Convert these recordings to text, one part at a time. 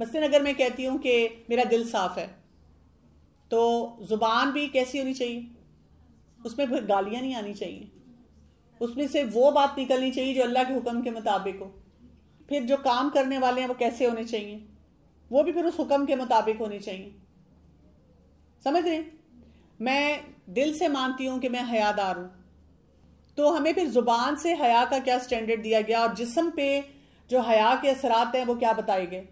मसलन अगर मैं कहती हूँ कि मेरा दिल साफ है तो ज़ुबान भी कैसी होनी चाहिए उसमें फिर गालियाँ नहीं आनी चाहिए उसमें से वो बात निकलनी चाहिए जो अल्लाह के हुक्म के मुताबिक हो फिर जो काम करने वाले हैं वो कैसे होने चाहिए वो भी फिर उस हुक्म के मुताबिक होने चाहिए समझ रहे मैं दिल से मानती हूँ कि मैं हयादार हूँ तो हमें फिर ज़ुबान से हया का क्या स्टैंडर्ड दिया गया और जिसम पे जो हया के असरात हैं वो क्या बताए गए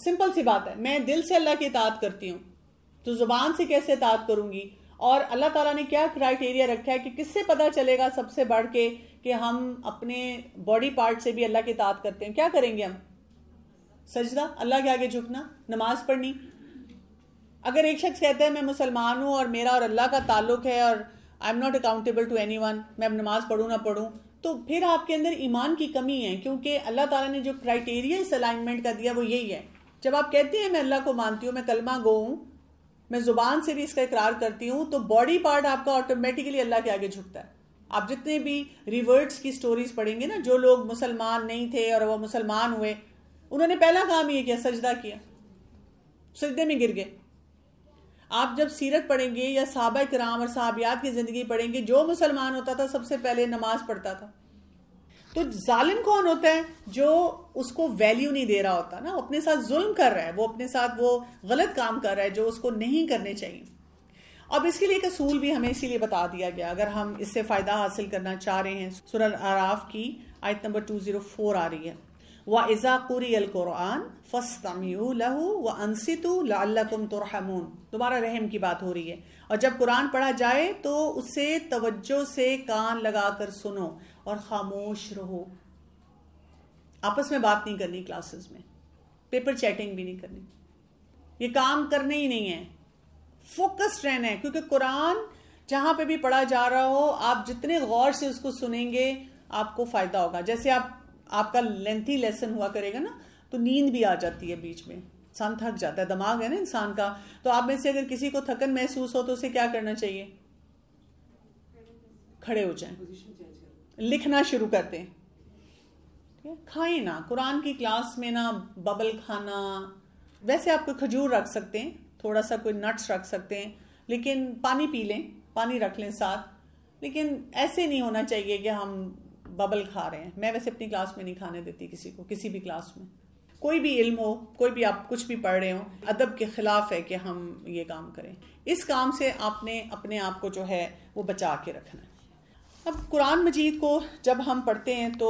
सिंपल सी बात है मैं दिल से अल्लाह की इतात करती हूँ तो ज़ुबान से कैसे इतात करूंगी और अल्लाह ताला ने क्या क्राइटेरिया रखा है कि किससे पता चलेगा सबसे बढ़ के कि हम अपने बॉडी पार्ट से भी अल्लाह की इतात करते हैं क्या करेंगे हम सजदा अल्लाह के आगे झुकना नमाज पढ़नी अगर एक शख्स कहता है मैं मुसलमान हूँ और मेरा और अल्लाह का ताल्लुक है और I am not accountable to anyone मैं अब नमाज पढ़ू ना पढ़ूँ तो फिर आपके अंदर ईमान की कमी है क्योंकि अल्लाह ताला ने जो क्राइटेरिया इस अलाइनमेंट का दिया वो यही है जब आप कहती हैं मैं अल्लाह को मानती हूँ मैं कलमा गो हूँ मैं ज़ुबान से भी इसका इकरार करती हूँ तो बॉडी पार्ट आपका ऑटोमेटिकली अल्लाह के आगे झुकता है आप जितने भी रिवर्ट्स की स्टोरीज पढ़ेंगे ना जो लोग मुसलमान नहीं थे और वह मुसलमान हुए उन्होंने पहला काम ये किया सजदा किया सजदे में गिर गए आप जब सीरत पढ़ेंगे या सहाबा कराम और साहबियात की ज़िंदगी पढ़ेंगे जो मुसलमान होता था सबसे पहले नमाज पढ़ता था तो जालिम कौन होता है जो उसको वैल्यू नहीं दे रहा होता ना अपने साथ जुल्म कर रहा है वो अपने साथ वो गलत काम कर रहा है जो उसको नहीं करने चाहिए अब इसके लिए एक असूल भी हमें इसीलिए बता दिया गया अगर हम इससे फ़ायदा हासिल करना चाह रहे हैं सुर आराफ की आयत नंबर फोर आ रही है व इज़ा कुरी अल कुरान फ़स्तमयू लहू व अनसितु लाकुम तुरहमून दोबारा रहम की बात हो रही है और जब कुरान पढ़ा जाए तो उसे तवज्जो से कान लगाकर सुनो और खामोश रहो आपस में बात नहीं करनी क्लासेस में पेपर चैटिंग भी नहीं करनी ये काम करने ही नहीं है फोकस्ड रहना है क्योंकि कुरान जहां पे भी पढ़ा जा रहा हो आप जितने गौर से उसको सुनेंगे आपको फायदा होगा जैसे आप आपका लेंथी लेसन हुआ करेगा ना तो नींद भी आ जाती है बीच में इंसान थक जाता है दिमाग है ना इंसान का तो आप में से अगर किसी को थकन महसूस हो तो उसे क्या करना चाहिए खड़े हो जाए लिखना शुरू कर दें खाएं ना कुरान की क्लास में ना बबल खाना वैसे आप कोई खजूर रख सकते हैं थोड़ा सा कोई नट्स रख सकते हैं लेकिन पानी पी लें पानी रख लें साथ लेकिन ऐसे नहीं होना चाहिए कि हम बबल खा रहे हैं मैं वैसे अपनी क्लास में नहीं खाने देती किसी को किसी भी क्लास में कोई भी इल्म हो कोई भी आप कुछ भी पढ़ रहे हो अदब के ख़िलाफ़ है कि हम ये काम करें इस काम से आपने अपने आप को जो है वो बचा के रखना है अब कुरान मजीद को जब हम पढ़ते हैं तो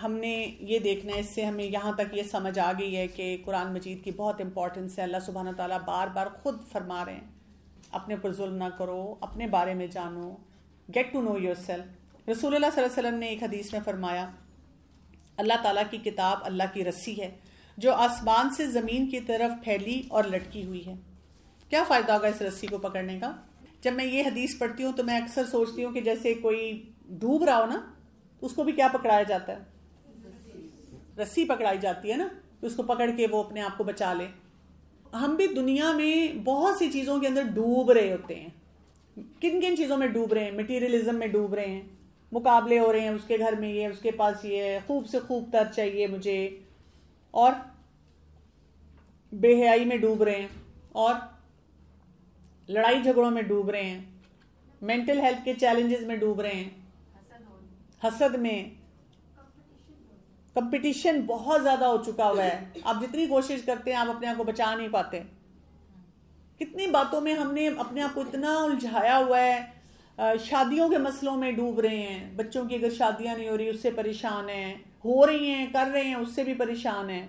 हमने ये देखना है इससे हमें यहाँ तक ये समझ आ गई है कि कुरान मजीद की बहुत इंपॉर्टेंस है अल्लाह सुबहाना तला बार बार ख़ुद फरमा रहे हैं अपने पर जुल्म ना करो अपने बारे में जानो get to know yourself रसूल वसलम ने एक हदीस में फरमाया अल्लाह ताला की किताब अल्लाह की रस्सी है जो आसमान से ज़मीन की तरफ फैली और लटकी हुई है क्या फ़ायदा होगा इस रस्सी को पकड़ने का जब मैं ये हदीस पढ़ती हूँ तो मैं अक्सर सोचती हूँ कि जैसे कोई डूब रहा हो ना तो उसको भी क्या पकड़ाया जाता है रस्सी पकड़ाई जाती है ना तो उसको पकड़ के वो अपने आप को बचा ले हम भी दुनिया में बहुत सी चीज़ों के अंदर डूब रहे होते हैं किन किन चीज़ों में डूब रहे हैं मटीरियलिज्म में डूब रहे हैं मुकाबले हो रहे हैं उसके घर में ये उसके पास ये है खूब से खूब तर चाहिए मुझे और बेहयाई में डूब रहे हैं और लड़ाई झगड़ों में डूब रहे हैं मेंटल हेल्थ के चैलेंजेस में डूब रहे हैं हसद में कंपटीशन बहुत ज्यादा हो चुका हुआ है आप जितनी कोशिश करते हैं आप अपने आप को बचा नहीं पाते कितनी बातों में हमने अपने आप को इतना उलझाया हुआ है शादियों के मसलों में डूब रहे हैं बच्चों की अगर शादियां नहीं हो रही उससे परेशान है हो रही हैं कर रहे हैं उससे भी परेशान है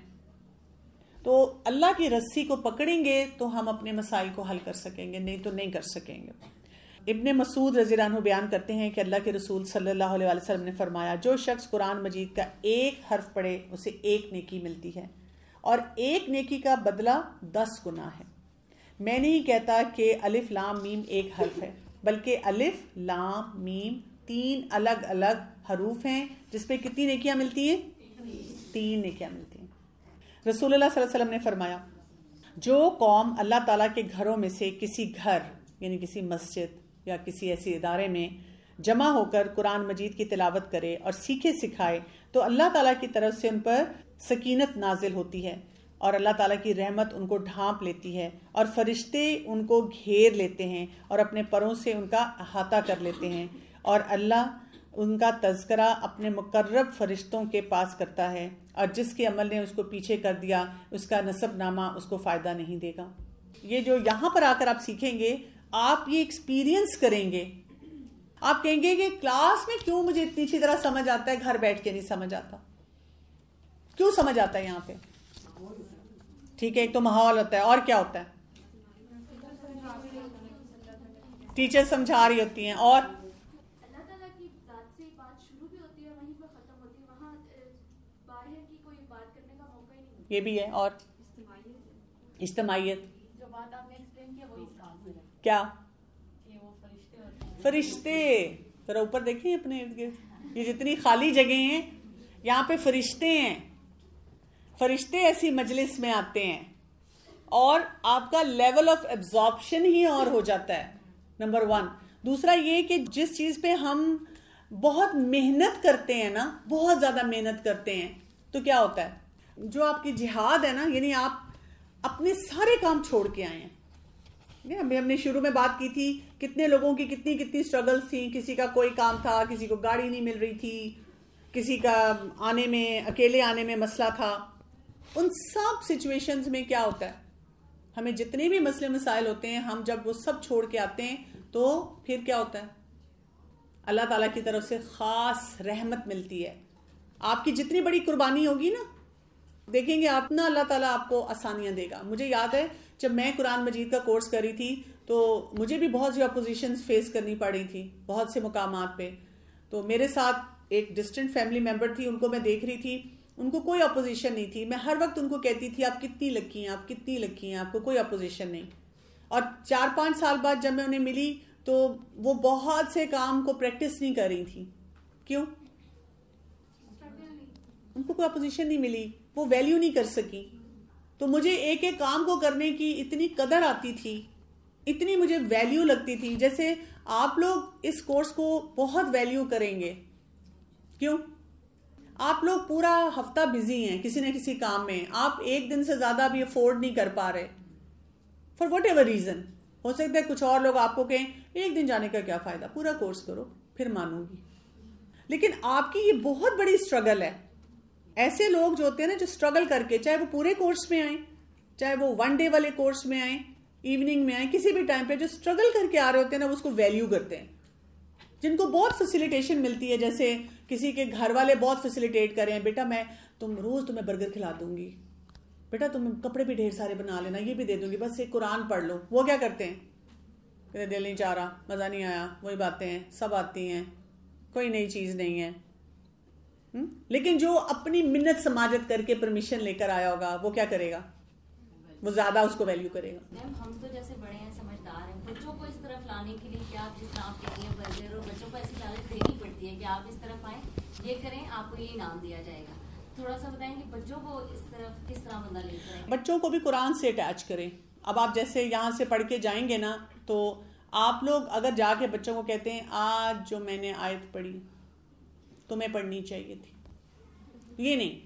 तो अल्लाह की रस्सी को पकड़ेंगे तो हम अपने मसाइल को हल कर सकेंगे नहीं तो नहीं कर सकेंगे इबन मसूद रजी बयान करते हैं कि अल्लाह के रसूल सल्लल्लाहु अलैहि वसल्लम ने फरमाया जो शख्स कुरान मजीद का एक हर्फ पढ़े उसे एक नेकी मिलती है और एक नेकी का बदला दस गुना है मैं नहीं कहता कि अलिफ लाम मीम एक हर्फ है बल्कि अलिफ लाम मीम तीन अलग अलग हरूफ हैं जिसपे कितनी नेकियाँ मिलती हैं तीन नेकियाँ मिलती रसूल वसल्लम ने फरमाया जो कौम अल्लाह ताला के घरों में से किसी घर यानी किसी मस्जिद या किसी ऐसे इदारे में जमा होकर कुरान मजीद की तिलावत करे और सीखे सिखाए तो अल्लाह ताला की तरफ से उन पर सकीनत नाजिल होती है और अल्लाह ताला की रहमत उनको ढांप लेती है और फरिश्ते उनको घेर लेते हैं और अपने परों से उनका अहाता कर लेते हैं और अल्लाह उनका तस्करा अपने मुकर्रब फरिश्तों के पास करता है और जिसके अमल ने उसको पीछे कर दिया उसका नसबनामा उसको फ़ायदा नहीं देगा ये जो यहाँ पर आकर आप सीखेंगे आप ये एक्सपीरियंस करेंगे आप कहेंगे कि क्लास में क्यों मुझे इतनी अच्छी तरह समझ आता है घर बैठ के नहीं समझ आता क्यों समझ आता है यहाँ पे ठीक है एक तो माहौल होता है और क्या होता है टीचर समझा रही होती हैं और ये भी है और इज्तमाहीत क्या फरिश्ते जरा ऊपर देखिए अपने इर्द गिर्द ये जितनी खाली जगह हैं यहाँ पे फरिश्ते हैं फरिश्ते ऐसी मजलिस में आते हैं और आपका लेवल ऑफ एब्जॉर्बशन ही और हो जाता है नंबर वन दूसरा ये कि जिस चीज़ पे हम बहुत मेहनत करते हैं ना बहुत ज़्यादा मेहनत करते हैं तो क्या होता है जो आपकी जिहाद है ना यानी आप अपने सारे काम छोड़ के आए हैं अभी हमने शुरू में बात की थी कितने लोगों की कितनी कितनी स्ट्रगल्स थी किसी का कोई काम था किसी को गाड़ी नहीं मिल रही थी किसी का आने में अकेले आने में मसला था उन सब सिचुएशंस में क्या होता है हमें जितने भी मसले मसाइल होते हैं हम जब वो सब छोड़ के आते हैं तो फिर क्या होता है अल्लाह ताला की तरफ से ख़ास रहमत मिलती है आपकी जितनी बड़ी कुर्बानी होगी ना देखेंगे अपना अल्लाह ताला आपको आसानियाँ देगा मुझे याद है जब मैं कुरान मजीद का कोर्स करी थी तो मुझे भी बहुत सी अपोजिशन फेस करनी पड़ी थी बहुत से मकाम पे तो मेरे साथ एक डिस्टेंट फैमिली मेम्बर थी उनको मैं देख रही थी उनको कोई अपोजिशन नहीं थी मैं हर वक्त उनको कहती थी आप कितनी लकी हैं आप कितनी लकी हैं आपको कोई अपोजिशन नहीं और चार पाँच साल बाद जब मैं उन्हें मिली तो वो बहुत से काम को प्रैक्टिस नहीं कर रही थी क्यों उनको कोई अपोजिशन नहीं मिली वो वैल्यू नहीं कर सकी तो मुझे एक एक काम को करने की इतनी कदर आती थी इतनी मुझे वैल्यू लगती थी जैसे आप लोग इस कोर्स को बहुत वैल्यू करेंगे क्यों आप लोग पूरा हफ्ता बिजी हैं किसी न किसी काम में आप एक दिन से ज़्यादा भी अफोर्ड नहीं कर पा रहे फॉर वट एवर रीज़न हो सकता है कुछ और लोग आपको कहें एक दिन जाने का क्या फ़ायदा पूरा कोर्स करो फिर मानूंगी लेकिन आपकी ये बहुत बड़ी स्ट्रगल है ऐसे लोग जो होते हैं ना जो स्ट्रगल करके चाहे वो पूरे कोर्स में आए चाहे वो वन डे वाले कोर्स में आए इवनिंग में आए किसी भी टाइम पे जो स्ट्रगल करके आ रहे होते हैं ना वो उसको वैल्यू करते हैं जिनको बहुत फैसिलिटेशन मिलती है जैसे किसी के घर वाले बहुत फैसिलिटेट करें बेटा मैं तुम रोज तुम्हें बर्गर खिला दूंगी बेटा तुम कपड़े भी ढेर सारे बना लेना ये भी दे दूंगी बस ये कुरान पढ़ लो वो क्या करते हैं कहते दिल नहीं चाह रहा मज़ा नहीं आया वही बातें हैं सब आती हैं कोई नई चीज़ नहीं है हुँ? हम्म? लेकिन जो अपनी मिन्नत समाजत करके परमिशन लेकर आया होगा वो क्या करेगा वो ज्यादा उसको वैल्यू करेगा हम तो जैसे बड़े हैं समझदार हैं बच्चों को इस तरफ लाने के लिए क्या जिस तरह आप बच्चों को ऐसी लालच देनी पड़ती है कि आप इस तरफ आए ये करें आपको ये इनाम दिया जाएगा थोड़ा सा बताएंगे बच्चों को इस तरफ किस तरह बंदा लेकर बच्चों को भी कुरान से अटैच करें अब आप जैसे यहाँ से पढ़ के जाएंगे ना तो आप लोग अगर जाके बच्चों को कहते हैं आज जो मैंने आयत पढ़ी तुम्हें पढ़नी चाहिए थी ये नहीं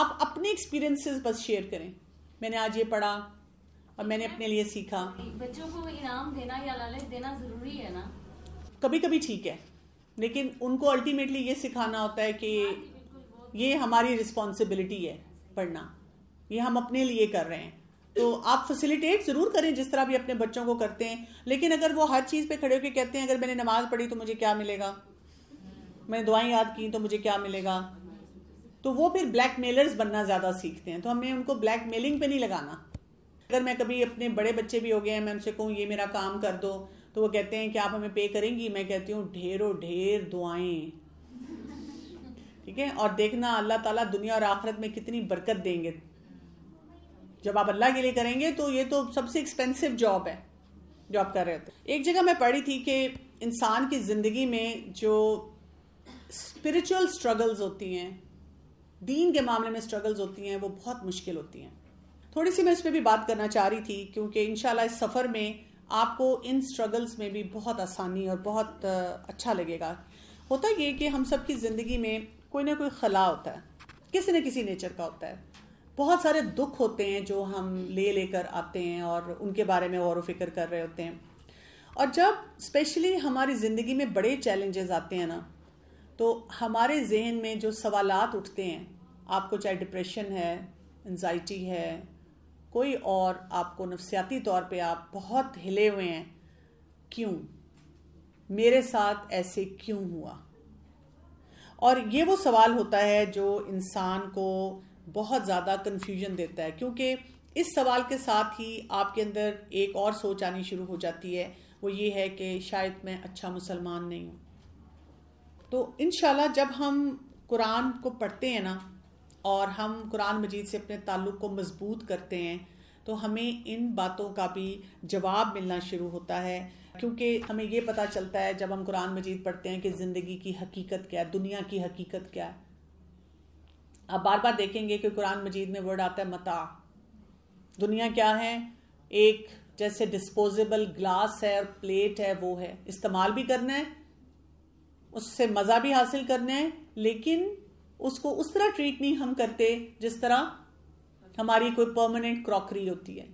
आप अपने एक्सपीरियंसेस बस शेयर करें मैंने आज ये पढ़ा और मैंने अपने लिए सीखा बच्चों को इनाम देना या लालच देना ज़रूरी है ना कभी कभी ठीक है लेकिन उनको अल्टीमेटली ये सिखाना होता है कि हाँ, ये हमारी रिस्पॉन्सिबिलिटी है पढ़ना ये हम अपने लिए कर रहे हैं तो आप फैसिलिटेट ज़रूर करें जिस तरह भी अपने बच्चों को करते हैं लेकिन अगर वो हर चीज़ पे खड़े होकर कहते हैं अगर मैंने नमाज़ पढ़ी तो मुझे क्या मिलेगा मैंने दुआएं याद की तो मुझे क्या मिलेगा तो वो फिर ब्लैक मेलर्स बनना ज़्यादा सीखते हैं तो हमें उनको ब्लैक मेलिंग पे नहीं लगाना अगर मैं कभी अपने बड़े बच्चे भी हो गए हैं मैं उनसे कहूँ ये मेरा काम कर दो तो वो कहते हैं कि आप हमें पे करेंगी मैं कहती हूँ ढेरों ढेर दुआएं ठीक है और देखना अल्लाह ताला दुनिया और आखिरत में कितनी बरकत देंगे जब आप अल्लाह के लिए करेंगे तो ये तो सबसे एक्सपेंसिव जॉब है जो आप कर रहे होते एक जगह मैं पढ़ी थी कि इंसान की ज़िंदगी में जो स्पिरिचुअल स्ट्रगल्स होती हैं दीन के मामले में स्ट्रगल्स होती हैं वो बहुत मुश्किल होती हैं थोड़ी सी मैं इस पर भी बात करना चाह रही थी क्योंकि इन इस सफ़र में आपको इन स्ट्रगल्स में भी बहुत आसानी और बहुत अच्छा लगेगा होता ये कि हम सब की ज़िंदगी में कोई ना कोई खला होता है किसी न किसी नेचर का होता है बहुत सारे दुख होते हैं जो हम ले लेकर आते हैं और उनके बारे में गौर फिक्र कर रहे होते हैं और जब स्पेशली हमारी ज़िंदगी में बड़े चैलेंजेस आते हैं ना तो हमारे जहन में जो सवालात उठते हैं आपको चाहे डिप्रेशन है एनजाइटी है कोई और आपको नफसियाती तौर पे आप बहुत हिले हुए हैं क्यों मेरे साथ ऐसे क्यों हुआ और ये वो सवाल होता है जो इंसान को बहुत ज़्यादा कन्फ्यूजन देता है क्योंकि इस सवाल के साथ ही आपके अंदर एक और सोच आनी शुरू हो जाती है वो ये है कि शायद मैं अच्छा मुसलमान नहीं हूँ तो इन जब हम कुरान को पढ़ते हैं ना और हम कुरान मजीद से अपने ताल्लुक़ को मज़बूत करते हैं तो हमें इन बातों का भी जवाब मिलना शुरू होता है क्योंकि हमें ये पता चलता है जब हम कुरान मजीद पढ़ते हैं कि ज़िंदगी की हकीकत क्या है दुनिया की हकीकत क्या है आप बार बार देखेंगे कि कुरान मजीद में वर्ड आता है मता दुनिया क्या है एक जैसे डिस्पोजेबल ग्लास है और प्लेट है वो है इस्तेमाल भी करना है उससे मज़ा भी हासिल करना है लेकिन उसको उस तरह ट्रीट नहीं हम करते जिस तरह हमारी कोई परमानेंट क्रॉकरी होती है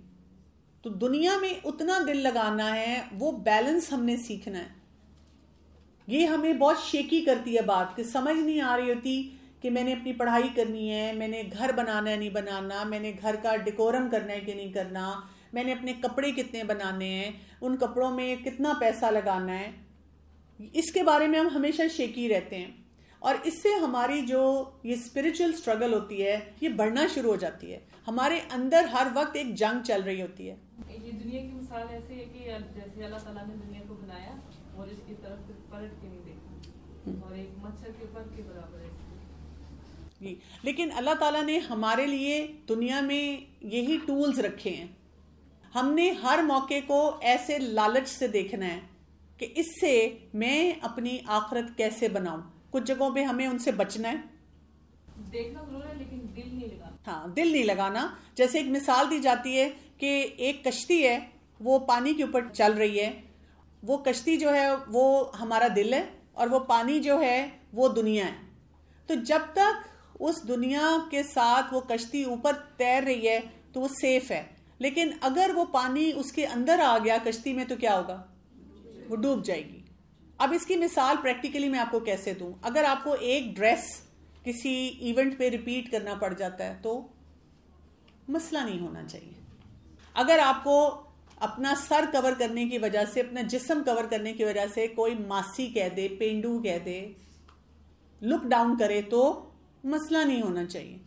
तो दुनिया में उतना दिल लगाना है वो बैलेंस हमने सीखना है ये हमें बहुत शेकी करती है बात कि समझ नहीं आ रही होती कि मैंने अपनी पढ़ाई करनी है मैंने घर बनाना है नहीं बनाना मैंने घर का डिकोरम करना है कि नहीं करना मैंने अपने कपड़े कितने बनाने हैं उन कपड़ों में कितना पैसा लगाना है इसके बारे में हम हमेशा शेकी रहते हैं और इससे हमारी जो ये स्पिरिचुअल स्ट्रगल होती है ये बढ़ना शुरू हो जाती है हमारे अंदर हर वक्त एक जंग चल रही होती है ये दुनिया की मिसाल ऐसे है कि जैसे अल्लाह ताला ने दुनिया को बनाया और इसकी तरफ पलट के नहीं देखा हम्म। और एक मच्छर के पर के बराबर है जी लेकिन अल्लाह ताला ने हमारे लिए दुनिया में यही टूल्स रखे हैं हमने हर मौके को ऐसे लालच से देखना है कि इससे मैं अपनी आखरत कैसे बनाऊं कुछ जगहों पे हमें उनसे बचना है देखना जरूर है लेकिन दिल नहीं लगाना हाँ दिल नहीं लगाना जैसे एक मिसाल दी जाती है कि एक कश्ती है वो पानी के ऊपर चल रही है वो कश्ती जो है वो हमारा दिल है और वो पानी जो है वो दुनिया है तो जब तक उस दुनिया के साथ वो कश्ती ऊपर तैर रही है तो वो सेफ है लेकिन अगर वो पानी उसके अंदर आ गया कश्ती में तो क्या होगा वो डूब जाएगी अब इसकी मिसाल प्रैक्टिकली मैं आपको कैसे दूं अगर आपको एक ड्रेस किसी इवेंट पे रिपीट करना पड़ जाता है तो मसला नहीं होना चाहिए अगर आपको अपना सर कवर करने की वजह से अपना जिसम कवर करने की वजह से कोई मासी कह दे पेंडू कह दे लुक डाउन करे तो मसला नहीं होना चाहिए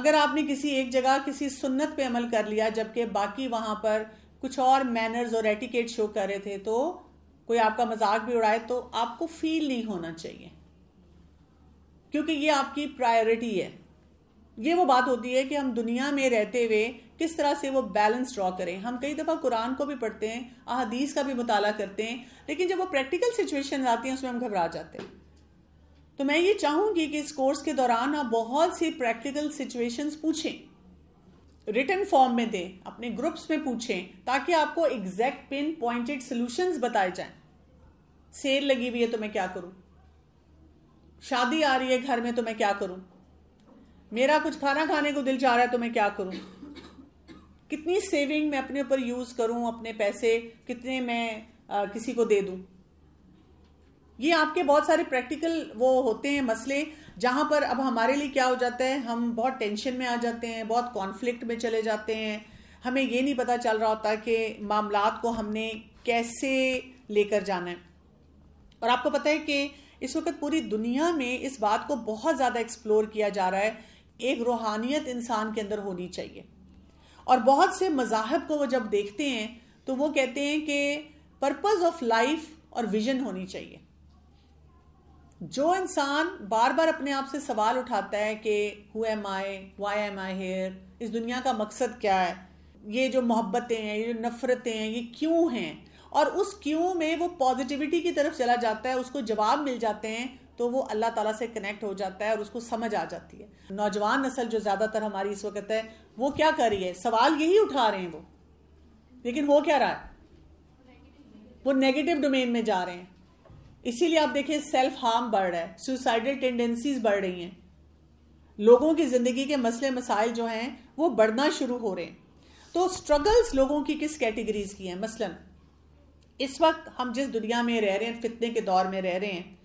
अगर आपने किसी एक जगह किसी सुन्नत पे अमल कर लिया जबकि बाकी वहां पर कुछ और मैनर्स और एटिकेट शो कर रहे थे तो कोई आपका मजाक भी उड़ाए तो आपको फील नहीं होना चाहिए क्योंकि ये आपकी प्रायोरिटी है ये वो बात होती है कि हम दुनिया में रहते हुए किस तरह से वो बैलेंस ड्रॉ करें हम कई दफ़ा कुरान को भी पढ़ते हैं अहदीस का भी मुताला करते हैं लेकिन जब वो प्रैक्टिकल सिचुएशन आती हैं उसमें हम घबरा जाते हैं तो मैं ये चाहूँगी कि इस कोर्स के दौरान आप बहुत सी प्रैक्टिकल सिचुएशंस पूछें रिटर्न फॉर्म में दें अपने ग्रुप्स में पूछें ताकि आपको एग्जैक्ट पिन पॉइंटेड सोल्यूशन बताए जाएं सेल लगी हुई है तो मैं क्या करूं शादी आ रही है घर में तो मैं क्या करूं मेरा कुछ खाना खाने को दिल चाह रहा है तो मैं क्या करूं कितनी सेविंग मैं अपने ऊपर यूज करूं अपने पैसे कितने मैं आ, किसी को दे दूं ये आपके बहुत सारे प्रैक्टिकल वो होते हैं मसले जहाँ पर अब हमारे लिए क्या हो जाता है हम बहुत टेंशन में आ जाते हैं बहुत कॉन्फ्लिक्ट में चले जाते हैं हमें ये नहीं पता चल रहा होता कि मामला को हमने कैसे लेकर जाना है और आपको पता है कि इस वक्त पूरी दुनिया में इस बात को बहुत ज़्यादा एक्सप्लोर किया जा रहा है एक रूहानियत इंसान के अंदर होनी चाहिए और बहुत से मजाहब को वो जब देखते हैं तो वो कहते हैं कि पर्पज़ ऑफ लाइफ और विजन होनी चाहिए जो इंसान बार बार अपने आप से सवाल उठाता है कि who am I why am I here इस दुनिया का मकसद क्या है ये जो मोहब्बतें हैं ये जो नफ़रतें हैं ये क्यों हैं और उस क्यों में वो पॉजिटिविटी की तरफ चला जाता है उसको जवाब मिल जाते हैं तो वो अल्लाह ताला से कनेक्ट हो जाता है और उसको समझ आ जाती है नौजवान नस्ल जो ज़्यादातर हमारी इस वक्त है वो क्या कर रही है सवाल यही उठा रहे हैं वो लेकिन हो क्या रहा है वो नेगेटिव डोमेन में जा रहे हैं इसीलिए आप देखें सेल्फ हार्म बढ़ रहा है सुसाइडल टेंडेंसीज बढ़ रही हैं लोगों की ज़िंदगी के मसले मसाइल जो हैं वो बढ़ना शुरू हो रहे हैं तो स्ट्रगल्स लोगों की किस कैटेगरीज की हैं मसलन इस वक्त हम जिस दुनिया में रह रहे हैं फितने के दौर में रह रहे हैं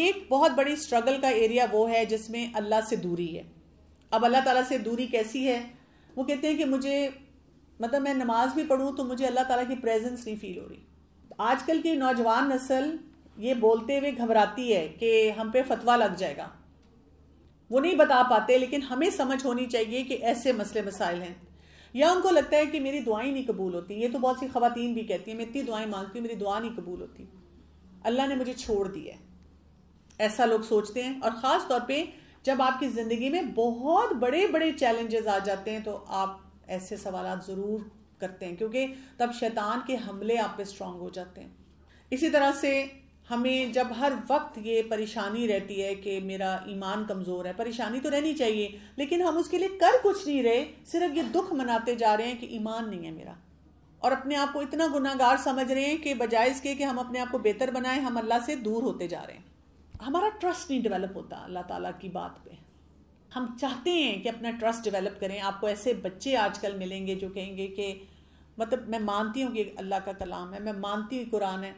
एक बहुत बड़ी स्ट्रगल का एरिया वो है जिसमें अल्लाह से दूरी है अब अल्लाह ताला से दूरी कैसी है वो कहते हैं कि मुझे मतलब मैं नमाज भी पढ़ूँ तो मुझे अल्लाह ताला की प्रेजेंस नहीं फील हो रही आजकल की नौजवान नस्ल ये बोलते हुए घबराती है कि हम पे फतवा लग जाएगा वो नहीं बता पाते लेकिन हमें समझ होनी चाहिए कि ऐसे मसले मसाइल हैं या उनको लगता है कि मेरी दुआएं नहीं कबूल होती ये तो बहुत सी खातन भी कहती हैं मैं इतनी दुआएं मांगती हूँ मेरी दुआ नहीं कबूल होती अल्लाह ने मुझे छोड़ दिया ऐसा लोग सोचते हैं और ख़ास तौर पे जब आपकी ज़िंदगी में बहुत बड़े बड़े चैलेंजेस आ जाते हैं तो आप ऐसे सवाल ज़रूर करते हैं क्योंकि तब शैतान के हमले आप पे स्ट्रांग हो जाते हैं इसी तरह से हमें जब हर वक्त ये परेशानी रहती है कि मेरा ईमान कमज़ोर है परेशानी तो रहनी चाहिए लेकिन हम उसके लिए कर कुछ नहीं रहे सिर्फ ये दुख मनाते जा रहे हैं कि ईमान नहीं है मेरा और अपने आप को इतना गुनागार समझ रहे हैं कि बजाय इसके कि हम अपने आप को बेहतर बनाएं हम अल्लाह से दूर होते जा रहे हैं हमारा ट्रस्ट नहीं डेवलप होता अल्लाह ताला की बात पे हम चाहते हैं कि अपना ट्रस्ट डेवलप करें आपको ऐसे बच्चे आजकल मिलेंगे जो कहेंगे कि मतलब मैं मानती हूँ कि अल्लाह का कलाम है मैं मानती हूँ कुरान है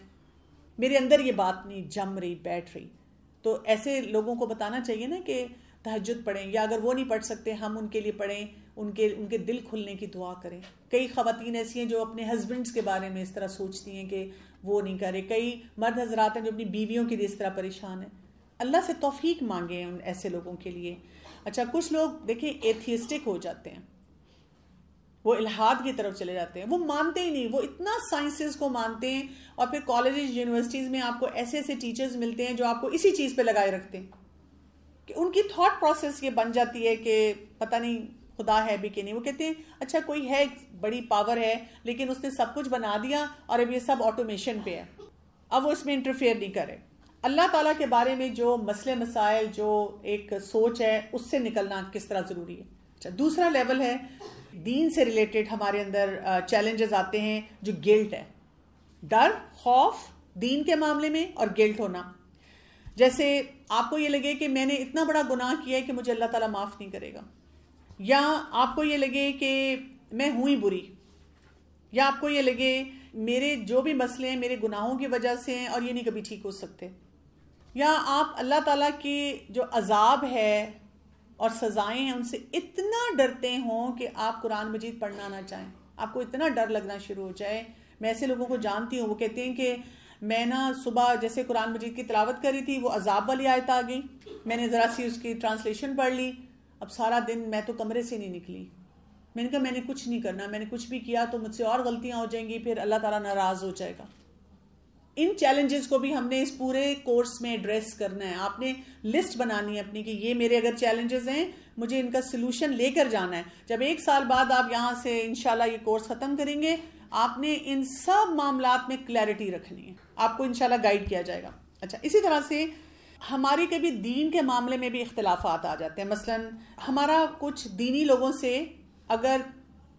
मेरे अंदर ये बात नहीं जम रही बैठ रही तो ऐसे लोगों को बताना चाहिए ना कि तहजद पढ़ें या अगर वो नहीं पढ़ सकते हम उनके लिए पढ़ें उनके उनके दिल खुलने की दुआ करें कई ख़ातन ऐसी हैं जो अपने हस्बैंड्स के बारे में इस तरह सोचती हैं कि वो नहीं करें कई मर्द हजरात हैं जो अपनी बीवियों के लिए इस तरह परेशान हैं अल्लाह से तोफ़ी मांगे उन ऐसे लोगों के लिए अच्छा कुछ लोग देखिए एथियस्टिक हो जाते हैं वो इलाहाद की तरफ चले जाते हैं वो मानते ही नहीं वो इतना साइंसेस को मानते हैं और फिर कॉलेज यूनिवर्सिटीज़ में आपको ऐसे ऐसे टीचर्स मिलते हैं जो आपको इसी चीज़ पे लगाए रखते हैं कि उनकी थॉट प्रोसेस ये बन जाती है कि पता नहीं खुदा है भी कि नहीं वो कहते हैं अच्छा कोई है बड़ी पावर है लेकिन उसने सब कुछ बना दिया और अब ये सब ऑटोमेशन पे है अब वो इसमें इंटरफेयर नहीं करे अल्लाह ताला के बारे में जो मसले मसाइल जो एक सोच है उससे निकलना किस तरह ज़रूरी है अच्छा दूसरा लेवल है दीन से रिलेटेड हमारे अंदर चैलेंजेस आते हैं जो गिल्ट है डर खौफ दीन के मामले में और गिल्ट होना जैसे आपको ये लगे कि मैंने इतना बड़ा गुनाह किया है कि मुझे अल्लाह ताला माफ़ नहीं करेगा या आपको ये लगे कि मैं हूं ही बुरी या आपको ये लगे मेरे जो भी मसले हैं मेरे गुनाहों की वजह से हैं और ये नहीं कभी ठीक हो सकते या आप अल्लाह ताला के जो अजाब है और सज़ाएं हैं उनसे इतना डरते हों कि आप कुरान मजीद पढ़ना ना चाहें आपको इतना डर लगना शुरू हो जाए मैं ऐसे लोगों को जानती हूँ वो कहते हैं कि मैं ना सुबह जैसे कुरान मजीद की तलावत करी थी वो अजाब वाली आयत आ गई मैंने ज़रा सी उसकी ट्रांसलेशन पढ़ ली अब सारा दिन मैं तो कमरे से नहीं निकली मैंने कहा मैंने कुछ नहीं करना मैंने कुछ भी किया तो मुझसे और गलतियाँ हो जाएंगी फिर अल्लाह ताला नाराज़ हो जाएगा इन चैलेंजेस को भी हमने इस पूरे कोर्स में एड्रेस करना है आपने लिस्ट बनानी है अपनी कि ये मेरे अगर चैलेंजेस हैं मुझे इनका सोल्यूशन लेकर जाना है जब एक साल बाद आप यहां से इनशाला ये कोर्स ख़त्म करेंगे आपने इन सब मामला में क्लैरिटी रखनी है आपको इनशाला गाइड किया जाएगा अच्छा इसी तरह से हमारे कभी दीन के मामले में भी इख्तलाफात आ जाते हैं मसलन हमारा कुछ दीनी लोगों से अगर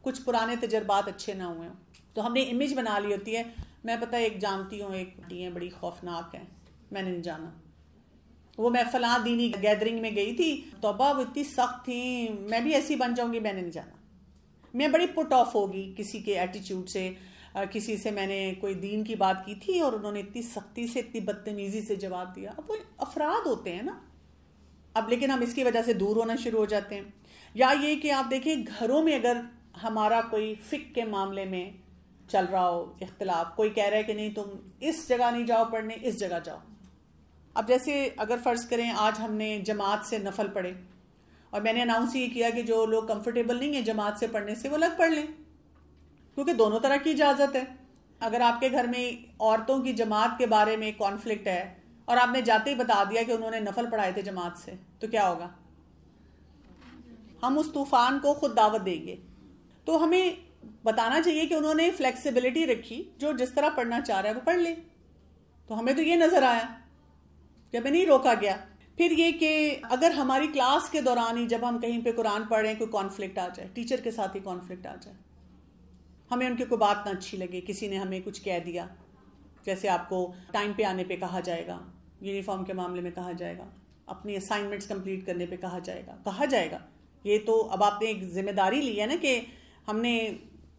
कुछ पुराने तजर्बात अच्छे ना हुए तो हमने इमेज बना ली होती है मैं पता एक जानती हूँ एक कुटी है बड़ी खौफनाक है मैंने नहीं जाना वो मैं फला दीनी गैदरिंग में गई थी तोबा वो इतनी सख्त थी मैं भी ऐसी बन जाऊंगी मैंने नहीं जाना मैं बड़ी पुट ऑफ होगी किसी के एटीट्यूड से किसी से मैंने कोई दीन की बात की थी और उन्होंने इतनी सख्ती से इतनी बदतमीज़ी से जवाब दिया अब वो अफराद होते हैं ना अब लेकिन हम इसकी वजह से दूर होना शुरू हो जाते हैं या ये कि आप देखिए घरों में अगर हमारा कोई फ़िक के मामले में चल रहा हो इख्तलाफ कोई कह रहा है कि नहीं तुम इस जगह नहीं जाओ पढ़ने इस जगह जाओ अब जैसे अगर फ़र्ज़ करें आज हमने जमात से नफल पढ़े और मैंने अनाउंस ये किया कि जो लोग कंफर्टेबल नहीं है जमात से पढ़ने से वो अलग पढ़ लें क्योंकि दोनों तरह की इजाज़त है अगर आपके घर में औरतों की जमात के बारे में कॉन्फ्लिक्ट है और आपने जाते ही बता दिया कि उन्होंने नफल पढ़ाए थे जमात से तो क्या होगा हम उस तूफ़ान को खुद दावत देंगे तो हमें बताना चाहिए कि उन्होंने फ्लेक्सिबिलिटी रखी जो जिस तरह पढ़ना चाह रहा है वो पढ़ ले तो हमें तो ये नज़र आया कि हमें नहीं रोका गया फिर ये कि अगर हमारी क्लास के दौरान ही जब हम कहीं पे कुरान पढ़ रहे हैं कोई कॉन्फ्लिक्ट आ जाए टीचर के साथ ही कॉन्फ्लिक्ट आ जाए हमें उनकी कोई बात ना अच्छी लगे किसी ने हमें कुछ कह दिया जैसे आपको टाइम पे आने पे कहा जाएगा यूनिफॉर्म के मामले में कहा जाएगा अपनी असाइनमेंट्स कंप्लीट करने पे कहा जाएगा कहा जाएगा ये तो अब आपने एक जिम्मेदारी ली है ना कि हमने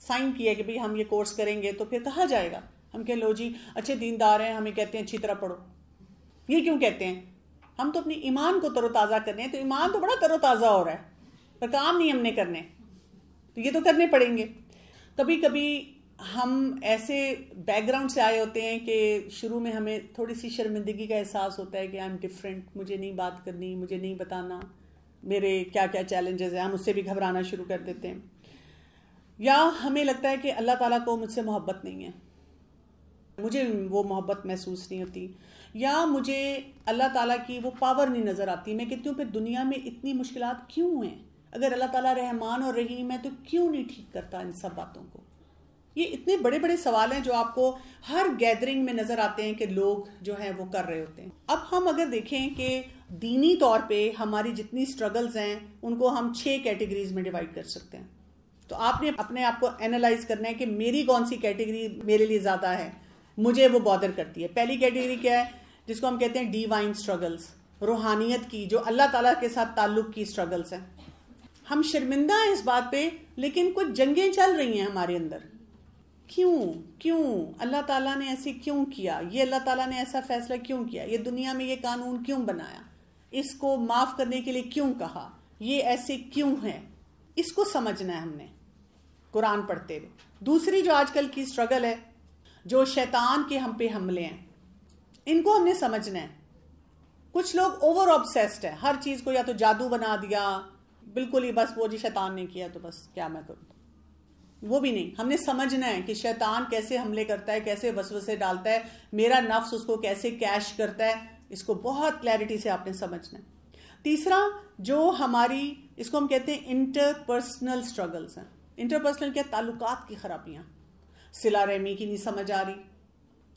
साइन किया कि भाई हम ये कोर्स करेंगे तो फिर कहा जाएगा हम कह लो जी अच्छे दीनदार हैं हमें कहते हैं अच्छी तरह पढ़ो ये क्यों कहते हैं हम तो अपने ईमान को तरोताज़ा कर रहे हैं तो ईमान तो बड़ा तरोताज़ा हो रहा है पर काम नहीं हमने करने तो ये तो करने पड़ेंगे कभी कभी हम ऐसे बैकग्राउंड से आए होते हैं कि शुरू में हमें थोड़ी सी शर्मिंदगी का एहसास होता है कि आई एम डिफरेंट मुझे नहीं बात करनी मुझे नहीं बताना मेरे क्या क्या चैलेंजेस हैं हम उससे भी घबराना शुरू कर देते हैं या हमें लगता है कि अल्लाह ताला को मुझसे मोहब्बत नहीं है मुझे वो मोहब्बत महसूस नहीं होती या मुझे अल्लाह ताला की वो पावर नहीं नज़र आती मैं कहती हूँ फिर दुनिया में इतनी मुश्किल क्यों हैं अगर अल्लाह ताला रहमान और रहीम है तो क्यों नहीं ठीक करता इन सब बातों को ये इतने बड़े बड़े सवाल हैं जो आपको हर गैदरिंग में नज़र आते हैं कि लोग जो हैं वो कर रहे होते हैं अब हम अगर देखें कि दीनी तौर पे हमारी जितनी स्ट्रगल्स हैं उनको हम छः कैटेगरीज में डिवाइड कर सकते हैं तो आपने अपने आप को एनालाइज करना है कि मेरी कौन सी कैटेगरी मेरे लिए ज़्यादा है मुझे वो बॉदर करती है पहली कैटेगरी क्या है जिसको हम कहते हैं डिवाइन स्ट्रगल्स रूहानियत की जो अल्लाह ताला के साथ ताल्लुक की स्ट्रगल्स हैं हम शर्मिंदा हैं इस बात पे लेकिन कुछ जंगें चल रही हैं हमारे अंदर क्यों क्यों अल्लाह ताला ने ऐसे क्यों किया ये अल्लाह ताला ने ऐसा फैसला क्यों किया ये दुनिया में ये कानून क्यों बनाया इसको माफ़ करने के लिए क्यों कहा ये ऐसे क्यों है इसको समझना है हमने कुरान पढ़ते हुए दूसरी जो आजकल की स्ट्रगल है जो शैतान के हम पे हमले हैं इनको हमने समझना है कुछ लोग ओवर ऑब्सेस्ड है हर चीज़ को या तो जादू बना दिया बिल्कुल ही बस वो जी शैतान ने किया तो बस क्या मैं करूँ वो भी नहीं हमने समझना है कि शैतान कैसे हमले करता है कैसे वसवसे डालता है मेरा नफ्स उसको कैसे कैश करता है इसको बहुत क्लैरिटी से आपने समझना है तीसरा जो हमारी इसको हम कहते हैं इंटरपर्सनल स्ट्रगल्स हैं इंटरपर्सनल क्या ताल्लुकात की खराबियाँ सिला रहमी की नहीं समझ आ रही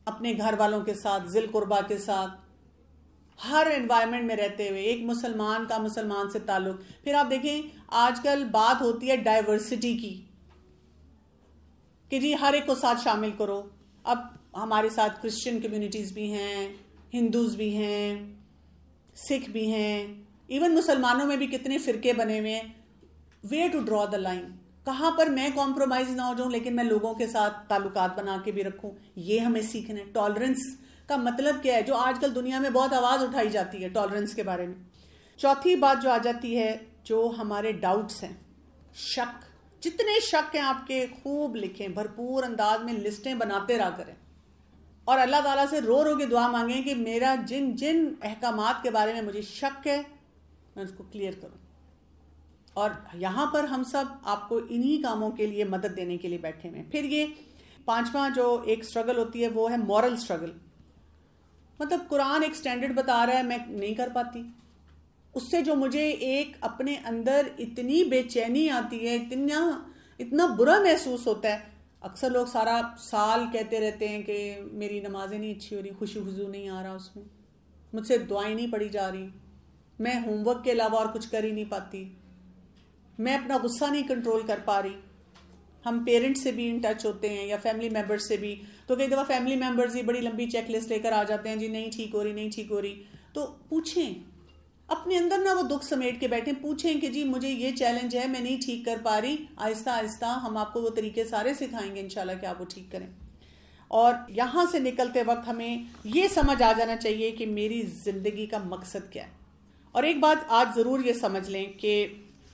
अपने घर वालों के साथ जिल कुर्बा के साथ हर एनवायरनमेंट में रहते हुए एक मुसलमान का मुसलमान से ताल्लुक फिर आप देखें आजकल बात होती है डाइवर्सिटी की कि जी हर एक को साथ शामिल करो अब हमारे साथ क्रिश्चियन कम्युनिटीज़ भी हैं हिंदूज़ भी हैं सिख भी हैं इवन मुसलमानों में भी कितने फ़िरके बने हुए हैं way to draw the line कहाँ पर मैं कॉम्प्रोमाइज़ ना हो जाऊं लेकिन मैं लोगों के साथ ताल्लुकात बना के भी रखूं ये हमें सीखना है टॉलरेंस का मतलब क्या है जो आजकल दुनिया में बहुत आवाज़ उठाई जाती है टॉलरेंस के बारे में चौथी बात जो आ जाती है जो हमारे डाउट्स हैं शक जितने शक हैं आपके खूब लिखें भरपूर अंदाज में लिस्टें बनाते रहा करें और अल्लाह ताला से रो रो के दुआ मांगें कि मेरा जिन जिन अहकाम के बारे में मुझे शक है मैं उसको क्लियर करूँ और यहाँ पर हम सब आपको इन्हीं कामों के लिए मदद देने के लिए बैठे हैं फिर ये पांचवा जो एक स्ट्रगल होती है वो है मॉरल स्ट्रगल मतलब कुरान एक स्टैंडर्ड बता रहा है मैं नहीं कर पाती उससे जो मुझे एक अपने अंदर इतनी बेचैनी आती है इतना इतना बुरा महसूस होता है अक्सर लोग सारा साल कहते रहते हैं कि मेरी नमाजें नहीं अच्छी हो रही खुशी खुशू नहीं आ रहा उसमें मुझसे दुआएं नहीं पड़ी जा रही मैं होमवर्क के अलावा और कुछ कर ही नहीं पाती मैं अपना गुस्सा नहीं कंट्रोल कर पा रही हम पेरेंट्स से भी इन टच होते हैं या फैमिली मेम्बर्स से भी तो कई दफ़ा फैमिली मेम्बर्स ही बड़ी लंबी चेकलिस्ट लेकर आ जाते हैं जी नहीं ठीक हो रही नहीं ठीक हो रही तो पूछें अपने अंदर ना वो दुख समेट के बैठे पूछें कि जी मुझे ये चैलेंज है मैं नहीं ठीक कर पा रही आहिस्ता आहिस्ता हम आपको वो तरीके सारे सिखाएंगे इनशाला कि आप वो ठीक करें और यहाँ से निकलते वक्त हमें ये समझ आ जाना चाहिए कि मेरी ज़िंदगी का मकसद क्या है और एक बात आज ज़रूर ये समझ लें कि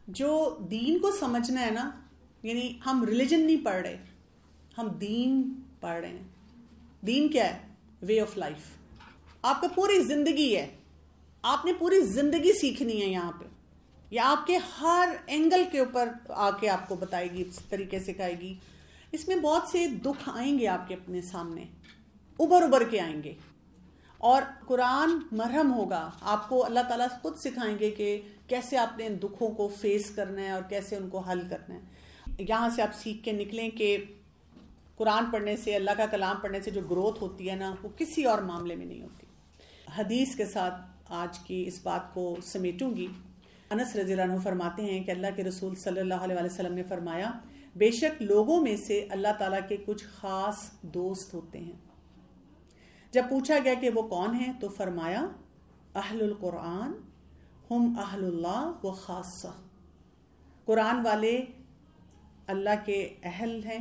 जो दीन को समझना है ना यानी हम रिलीजन नहीं पढ़ रहे हम दीन पढ़ रहे हैं दीन क्या है वे ऑफ लाइफ आपका पूरी जिंदगी है आपने पूरी जिंदगी सीखनी है यहाँ पे या आपके हर एंगल के ऊपर आके आपको बताएगी इस तरीके से कहेगी इसमें बहुत से दुख आएंगे आपके अपने सामने उबर उबर के आएंगे और कुरान मरहम होगा आपको अल्लाह ताला खुद सिखाएंगे कि कैसे आपने इन दुखों को फेस करना है और कैसे उनको हल करना है यहाँ से आप सीख के निकलें कि कुरान पढ़ने से अल्लाह का कलाम पढ़ने से जो ग्रोथ होती है ना वो किसी और मामले में नहीं होती हदीस के साथ आज की इस बात को समेटूंगी अनस रजील फरमाते हैं कि अल्लाह के रसूल सल्लल्लाहु अलैहि वसल्लम ने फरमाया बेशक लोगों में से अल्लाह ताला के कुछ ख़ास दोस्त होते हैं जब पूछा गया कि वो कौन है तो फरमाया अहलुल कुरान हम अहलुल्लाह व ख़ासा कुरान वाले अल्लाह के अहल हैं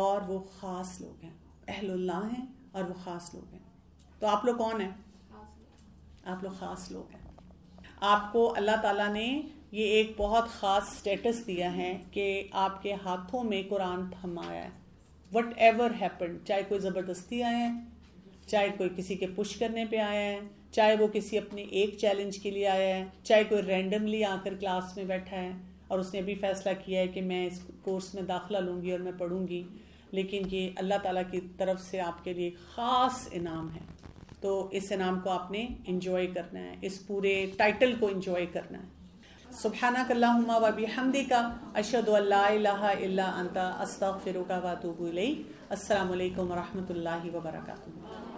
और वो ख़ास लोग हैं अहलुल्लाह हैं और वो ख़ास लोग हैं तो आप लोग कौन हैं आप लोग ख़ास लोग हैं आपको अल्लाह ताला ने ये एक बहुत ख़ास स्टेटस दिया है कि आपके हाथों में कुरान थमाया है वट एवर हैपन चाहे कोई ज़बरदस्ती आए चाहे कोई किसी के पुश करने पे आया है चाहे वो किसी अपने एक चैलेंज के लिए आया है चाहे कोई रैंडमली आकर क्लास में बैठा है और उसने अभी फैसला किया है कि मैं इस कोर्स में दाखिला लूँगी और मैं पढ़ूँगी लेकिन ये अल्लाह ताला की तरफ से आपके लिए ख़ास इनाम है तो इस इनाम को आपने इंजॉय करना है इस पूरे टाइटल को इंजॉय करना है सुबहाना कल्ला वबी हमदी का अशद अल्ला अंता अस्ताफ़िर का वातूबल असल वरहमल वरक